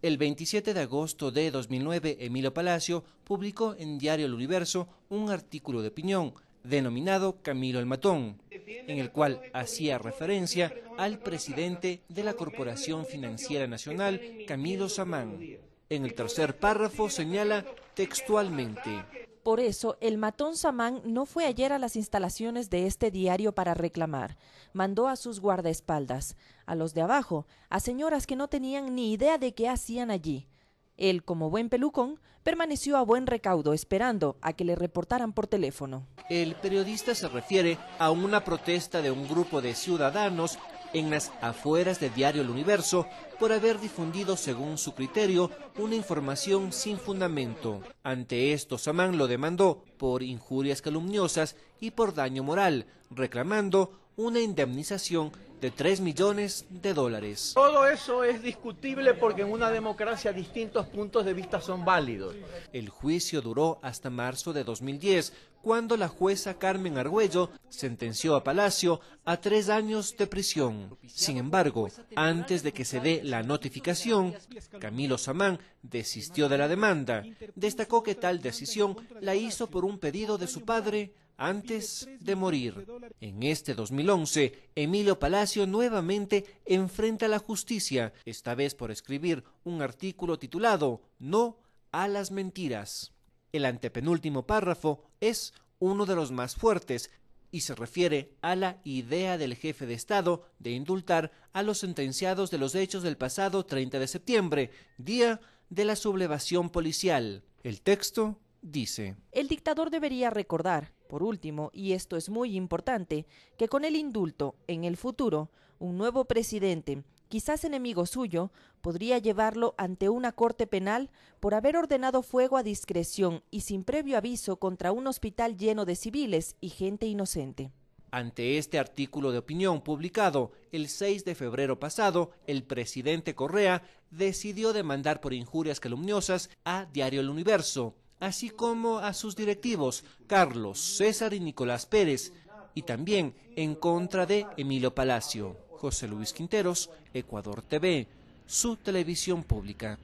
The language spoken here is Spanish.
El 27 de agosto de 2009, Emilio Palacio publicó en Diario El Universo un artículo de opinión denominado Camilo el Matón, en el cual hacía referencia al presidente de la Corporación Financiera Nacional, Camilo Samán. En el tercer párrafo señala textualmente, por eso, el matón Samán no fue ayer a las instalaciones de este diario para reclamar. Mandó a sus guardaespaldas, a los de abajo, a señoras que no tenían ni idea de qué hacían allí. Él, como buen pelucón, permaneció a buen recaudo esperando a que le reportaran por teléfono. El periodista se refiere a una protesta de un grupo de ciudadanos en las afueras de Diario El Universo por haber difundido, según su criterio, una información sin fundamento. Ante esto, Samán lo demandó por injurias calumniosas y por daño moral, reclamando una indemnización de 3 millones de dólares. Todo eso es discutible porque en una democracia distintos puntos de vista son válidos. El juicio duró hasta marzo de 2010, cuando la jueza Carmen Argüello sentenció a Palacio a tres años de prisión. Sin embargo, antes de que se dé la notificación, Camilo Samán desistió de la demanda. Destacó que tal decisión la hizo por un pedido de su padre antes de morir. En este 2011, Emilio Palacio nuevamente enfrenta a la justicia, esta vez por escribir un artículo titulado No a las mentiras. El antepenúltimo párrafo es uno de los más fuertes y se refiere a la idea del jefe de Estado de indultar a los sentenciados de los hechos del pasado 30 de septiembre, día de la sublevación policial. El texto dice, El dictador debería recordar, por último, y esto es muy importante, que con el indulto, en el futuro, un nuevo presidente quizás enemigo suyo, podría llevarlo ante una corte penal por haber ordenado fuego a discreción y sin previo aviso contra un hospital lleno de civiles y gente inocente. Ante este artículo de opinión publicado el 6 de febrero pasado, el presidente Correa decidió demandar por injurias calumniosas a Diario El Universo, así como a sus directivos Carlos, César y Nicolás Pérez, y también en contra de Emilio Palacio. José Luis Quinteros, Ecuador TV, su televisión pública.